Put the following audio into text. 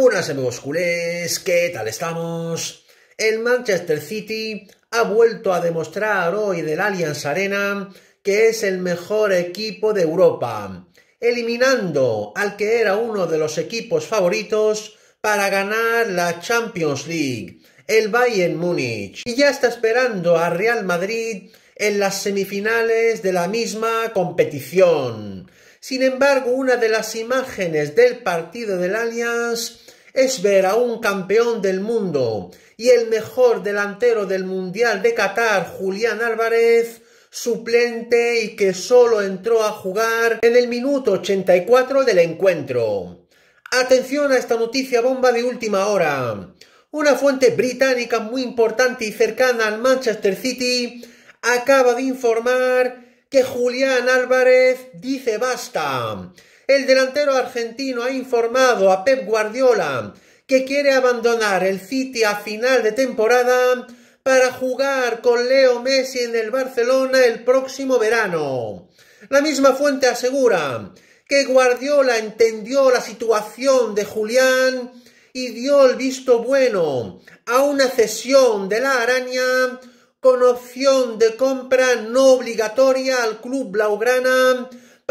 Buenas amigos culés, ¿qué tal estamos? El Manchester City ha vuelto a demostrar hoy del Allianz Arena que es el mejor equipo de Europa, eliminando al que era uno de los equipos favoritos para ganar la Champions League, el Bayern Múnich, y ya está esperando a Real Madrid en las semifinales de la misma competición. Sin embargo, una de las imágenes del partido del Allianz es ver a un campeón del mundo y el mejor delantero del Mundial de Qatar, Julián Álvarez, suplente y que solo entró a jugar en el minuto 84 del encuentro. Atención a esta noticia bomba de última hora. Una fuente británica muy importante y cercana al Manchester City acaba de informar que Julián Álvarez dice basta el delantero argentino ha informado a Pep Guardiola que quiere abandonar el City a final de temporada para jugar con Leo Messi en el Barcelona el próximo verano. La misma fuente asegura que Guardiola entendió la situación de Julián y dio el visto bueno a una cesión de la araña con opción de compra no obligatoria al club blaugrana